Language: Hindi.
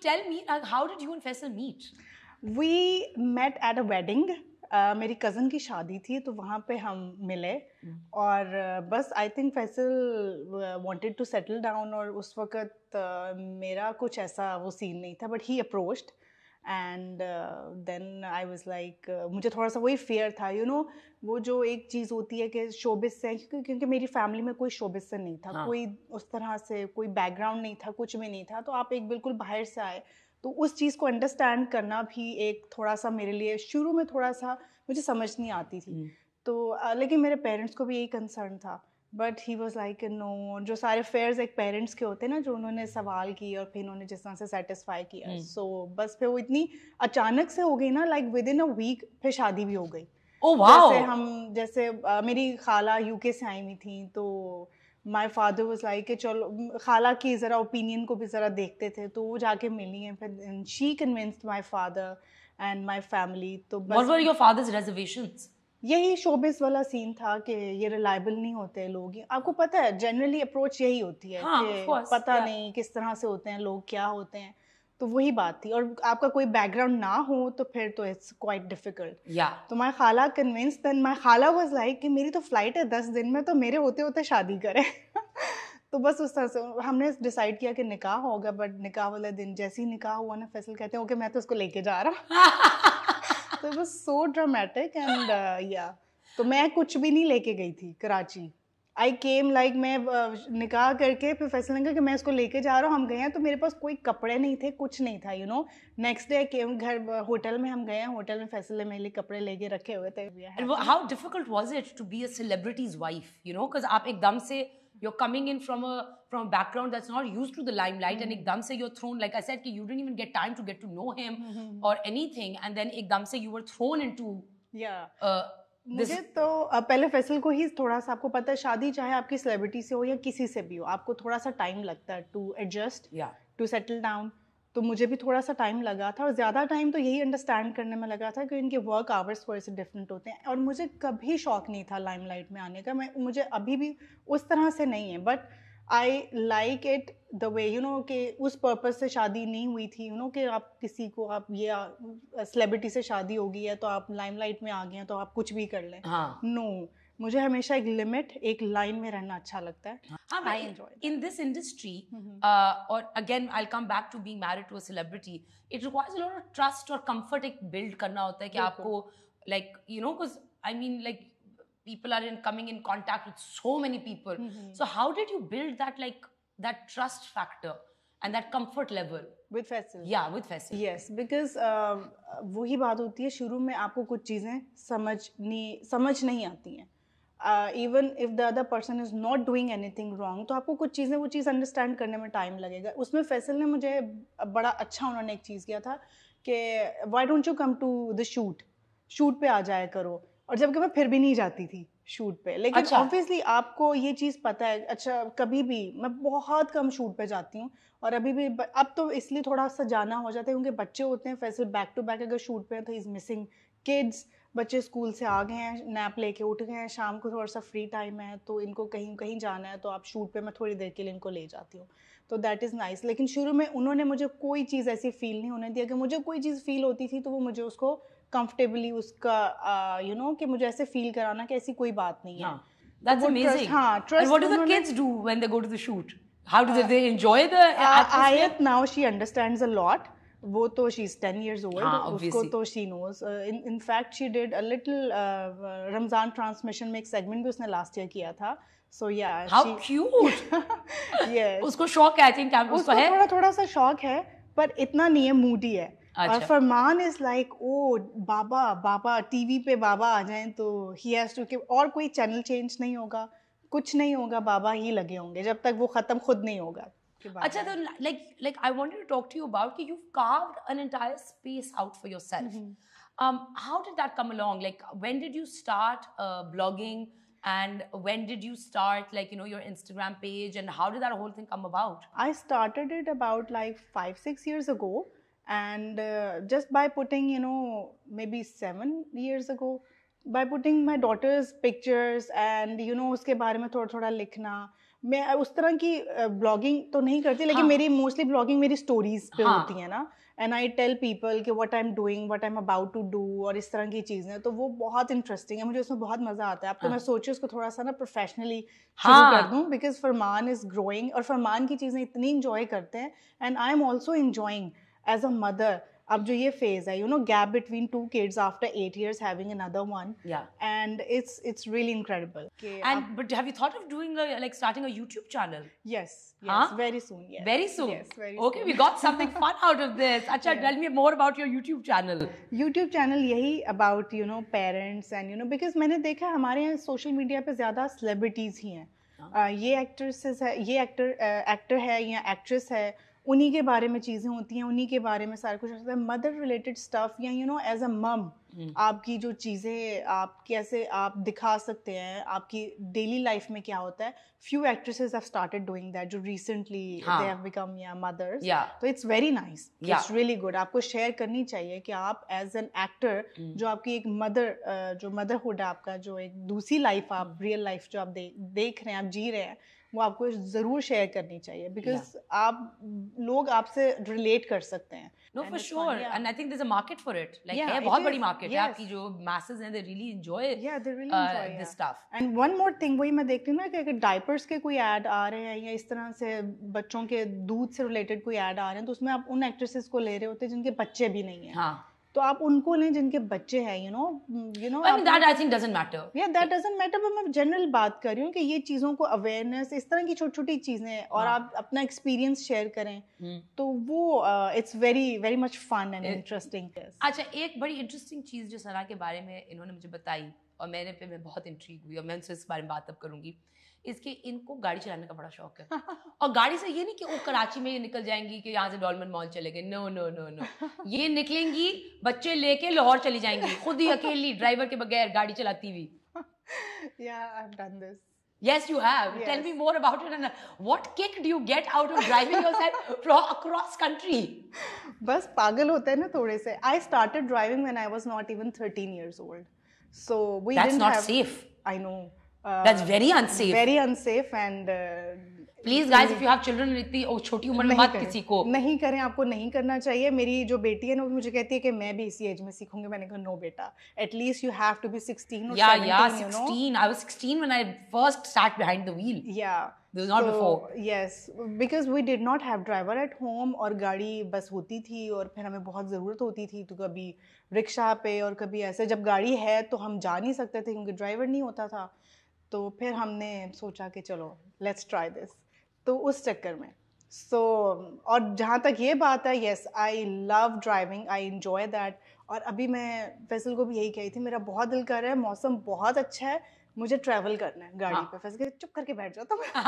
tell me, uh, how did you and Faisal meet? We met at a wedding. Uh, मेरी कज़न की शादी थी तो वहाँ पे हम मिले mm. और uh, बस I think Faisal wanted to settle down और उस वक्त uh, मेरा कुछ ऐसा वो सीन नहीं था but he approached and then I was like मुझे थोड़ा सा वही फेयर था यू you नो know, वो जो एक चीज़ होती है कि शोबिस से क्योंकि मेरी फैमिली में कोई शोबिस से नहीं था हाँ. कोई उस तरह से कोई बैकग्राउंड नहीं था कुछ भी नहीं था तो आप एक बिल्कुल बाहर से आए तो उस चीज़ को अंडरस्टैंड करना भी एक थोड़ा सा मेरे लिए शुरू में थोड़ा सा मुझे समझ नहीं आती थी हम्म। तो लेकिन मेरे पेरेंट्स को भी यही कंसर्न था but he was like no जो सारे फेयर्स एक पेरेंट्स के होते हैं ना जो उन्होंने सवाल किए और फिर उन्होंने जिस तरह से सेटिस्फाई किया सो हम्म। hmm. so, बस फिर वो इतनी अचानक से हो गई ना like within a week फिर शादी भी हो गई oh, wow. जैसे हम जैसे uh, मेरी खाला यूके से आई हुई थी तो माई फादर वॉज लाइक कि चलो खाला की ज़रा ओपिनियन को भी ज़रा देखते थे तो वो जाके मिली हैं फिर she convinced my father and my family तो बस योर फादर्स रिजर्वेशंस यही शोबिस वाला सीन था कि ये रिलायबल नहीं होते लोग आपको पता है जनरली अप्रोच यही होती है हाँ, कि course, पता yeah. नहीं किस तरह से होते हैं लोग क्या होते हैं तो वही बात थी और आपका कोई बैकग्राउंड ना हो तो फिर तो इट्स क्वाइट डिफिकल्ट तो माई खाला कन्विंस देन माय खाला वॉज लाइक कि मेरी तो फ्लाइट है दस दिन में तो मेरे होते होते शादी करें तो बस उस तरह से हमने डिसाइड किया कि निकाह होगा बट निकाह वाला दिन जैसे ही निकाह हुआ ना फैसल कहते हैं ओके मैं तो उसको लेके जा रहा तो so it was so dramatic and या तो मैं कुछ भी नहीं लेके गई थी कराची आई केम लाइक मैं uh, निकाह करके फिर फैसला लगा कि मैं इसको लेके जा रहा हूँ हम गए हैं तो मेरे पास कोई कपड़े नहीं थे कुछ नहीं था you know next day came घर होटल uh, में हम गए हैं होटल में फैसले मेरे लिए कपड़े लेके रखे हुए थे how difficult was it to be a celebrity's wife you know because आप एकदम से you're coming in from a from a background that's not used to the limelight mm-hmm. and ekdam se you're thrown like i said ki you didn't even get time to get to know him mm-hmm. or anything and then ekdam se you were thrown into yeah uh, मुझे तो पहले फैसल को ही थोड़ा सा आपको पता है शादी चाहे आपकी सेलिब्रिटी से हो या किसी से भी हो आपको थोड़ा सा टाइम लगता है to adjust to settle down तो मुझे भी थोड़ा सा टाइम लगा था और ज़्यादा टाइम तो यही अंडरस्टैंड करने में लगा था कि इनके वर्क आवर्स थोड़े से डिफरेंट होते हैं और मुझे कभी शौक नहीं था लाइमलाइट में आने का मैं मुझे अभी भी उस तरह से नहीं है but I like it the way you know कि उस पर्पज़ से शादी नहीं हुई थी यू you नो know, कि आप किसी को आप ये सेलिब्रिटी से शादी होगी है तो आप लाइमलाइट में आ गए हैं तो आप कुछ भी कर लें हाँ नो no. मुझे हमेशा एक लिमिट एक लाइन में रहना अच्छा लगता है हाँ इन दिस इंडस्ट्री और again I come back to being married to a celebrity it requires lot of trust और कंफर्ट एक बिल्ड करना होता है कि आपको like you know because I mean like people are in coming in contact with so many people so how did you build that like that trust factor trust factor and that comfort level with Faisal yeah with फैसिल yes because uh, वही बात होती है शुरू में आपको कुछ चीज़ें समझ नहीं समझ नहीं आती हैं even if the other person is not doing anything wrong तो आपको कुछ चीज़ें वो चीज़ अंडरस्टैंड करने में टाइम लगेगा उसमें फैसल ने मुझे बड़ा अच्छा उन्होंने एक चीज़ किया था कि why don't you come to the shoot shoot पे आ जाया करो और जबकि मैं फिर भी नहीं जाती थी शूट पे लेकिन ऑब्वियसली अच्छा। आपको ये चीज़ पता है अच्छा कभी भी मैं बहुत कम शूट पे जाती हूँ और अभी भी अब तो इसलिए थोड़ा सा जाना हो जाता है क्योंकि बच्चे होते हैं फैसल बैक टू बैक अगर शूट पे हैं तो इज़ मिसिंग किड्स बच्चे स्कूल से आ गए हैं नैप लेके उठ गए हैं शाम को थोड़ा सा फ्री टाइम है तो इनको कहीं कहीं जाना है तो आप शूट पे मैं थोड़ी देर के लिए इनको ले जाती हूँ तो दैट इज़ नाइस लेकिन शुरू में उन्होंने मुझे कोई चीज़ ऐसी फील नहीं होने दी अगर मुझे कोई चीज़ फील होती थी तो वो मुझे उसको कंफर्टेबली उसका you uh, know you know, कि मुझे ऐसे फील कराना कि ऐसी कोई बात नहीं है हाँ, That's amazing. Trust, haan, trust And what do the kids do when they go to the shoot? How do they, uh, they enjoy the? Uh, Ayat now she understands a lot. वो तो she is ten years old उसको तो she knows in fact she did a little Ramzan transmission में एक सेगमेंट भी उसने लास्ट ईयर किया था सो या हाउ क्यूट यस उसको शौक है आई थिंक उसको है थोड़ा थोड़ा सा शौक है पर इतना नहीं है मूडी है और अच्छा। फरमान इज लाइक ओ बाबा बाबा टीवी पे बाबा आ जाएं तो ही हैज़ टू और कोई चैनल चेंज नहीं होगा कुछ नहीं होगा बाबा ही लगे होंगे जब तक वो ख़त्म खुद नहीं होगा अच्छा तो like like I wanted to talk to you about कि you've carved an entire space out for yourself. Mm-hmm. Um, how did that come along? Like when did you start uh, blogging? And when did you start, like, you know, your Instagram page and how did that whole thing come about? I started it about like five, six years ago. And uh, just by putting, you know, maybe seven years ago, by putting my daughter's pictures and, you know, उसके बारे में थोड़ा थोड़ा लिखना मैं उस तरह की ब्लॉगिंग तो नहीं करती लेकिन हाँ। मेरी मोस्टली ब्लॉगिंग मेरी स्टोरीज पे हाँ। होती है ना एंड आई टेल पीपल कि what I am doing what I am about to do और इस तरह की चीज़ें तो वो बहुत इंटरेस्टिंग है मुझे उसमें बहुत मज़ा आता है अब तो हाँ। मैं सोची उसको थोड़ा सा ना प्रोफेशनली शुरू कर दूँ बिकॉज फरमान इज़ ग्रोइंग और फरमान की चीज़ें इतनी इन्जॉय करते हैं and I am also enjoying as a mother अब जो ये फेज है you know gap between two kids after eight years having another one and it's it's really incredible and but have you thought of doing like starting a YouTube channel yes yes very soon yes very soon okay we got something fun out of this अच्छा tell me more about your YouTube channel YouTube channel यही about you know parents and you know because मैंने देखा हमारे यहाँ सोशल मीडिया पे ज़्यादा सेलिब्रिटीज़ ही हैं हाँ। ये एक्ट्रेसेस है ये एक्टर एक्टर है या एक्ट्रेस है उन्हीं के बारे में चीज़ें होती हैं उन्हीं के बारे में सारा कुछ होता है मदर रिलेटेड स्टफ़ या you know as a mum आपकी जो चीज़ें आप कैसे आप दिखा सकते हैं आपकी डेली लाइफ में क्या होता है few actresses have started doing that जो रिसेंटली दे हैव बिकम या मदर्स तो it's very nice it's really good आपको शेयर करनी चाहिए कि आप एज एन एक्टर जो आपकी एक मदर uh, जो मदरहुड है आपका जो एक दूसरी लाइफ आप रियल हम्म। लाइफ जो आप दे, देख रहे हैं आप जी रहे हैं वो आपको ज़रूर शेयर करनी चाहिए बिकॉज yeah. आप लोग आपसे रिलेट कर सकते हैं no for sure and I think there is a market for it like है बहुत बड़ी मार्केट yes. है आपकी जो मैसेज हैं दे रियली एंजॉय या they really enjoy this stuff and one more thing वही मैं देखती हूं ना कि अगर डायपर्स के कोई ऐड आ रहे हैं या इस तरह से बच्चों के दूध से रिलेटेड कोई ऐड आ रहे हैं तो उसमें आप उन एक्ट्रेसेस को ले रहे होते हैं जिनके बच्चे भी नहीं है हाँ तो आप उनको लें जिनके बच्चे हैं you know you know that I think doesn't matter या दैट डजंट मैटर बट मैं जनरल बात कर रही हूँ कि ये चीज़ों को अवेयरनेस इस तरह की छोटी छोटी चीज़ें और हाँ। आप अपना एक्सपीरियंस शेयर करें हम्म। तो वो it's very very much fun and interesting अच्छा एक बड़ी इंटरेस्टिंग चीज़ जो सना के बारे में इन्होंने मुझे बताई और मैंने पे मैं बहुत इंट्रीक हुई और मैं उनसे इस बारे में बात अब करूँगी इसके इनको गाड़ी चलाने का बड़ा शौक है और गाड़ी से ये नहीं कि वो कराची में ये निकल जाएंगी कि यहाँ से डॉलमन मॉल चले गए नो नो नो नो ये निकलेंगी बच्चे लेके लाहौर चली जाएंगी खुद ही अकेली ड्राइवर के बगैर गाड़ी चलाती हुई Yes, you have. Yes. Tell me more about it. And uh, what kick do you get out of driving yourself from across country? बस पागल होते हैं ना थोड़े से. I started driving when I was not even 13 years old. So we that's not have, safe. I know. Uh, that's very unsafe. Very unsafe, and uh, please guys if you have children इतनी छोटी उम्र में मत किसी को नहीं करें आपको नहीं करना चाहिए मेरी जो बेटी है ना वो मुझे कहती है कि मैं भी इसी एज में सीखूंगी मैंने कहा नो बेटा at least you have to be 16 और yeah, 17 yeah, 16. I was 16 when I first sat behind the wheel या This was not so, before. Yes, because we did not have driver at home और गाड़ी बस होती थी और फिर हमें बहुत ज़रूरत होती थी तो कभी रिक्शा पे और कभी ऐसे जब गाड़ी है तो हम जा नहीं सकते थे क्योंकि ड्राइवर नहीं होता था तो फिर हमने सोचा कि चलो लेट्स ट्राई दिस तो उस चक्कर में सो so, और जहाँ तक ये बात है yes I love driving I enjoy that और अभी मैं फैसल को भी यही कही थी मेरा बहुत दिल कर रहा है मौसम बहुत अच्छा है मुझे ट्रैवल करना है गाड़ी हाँ. पे फैसल चुप करके बैठ जाता तो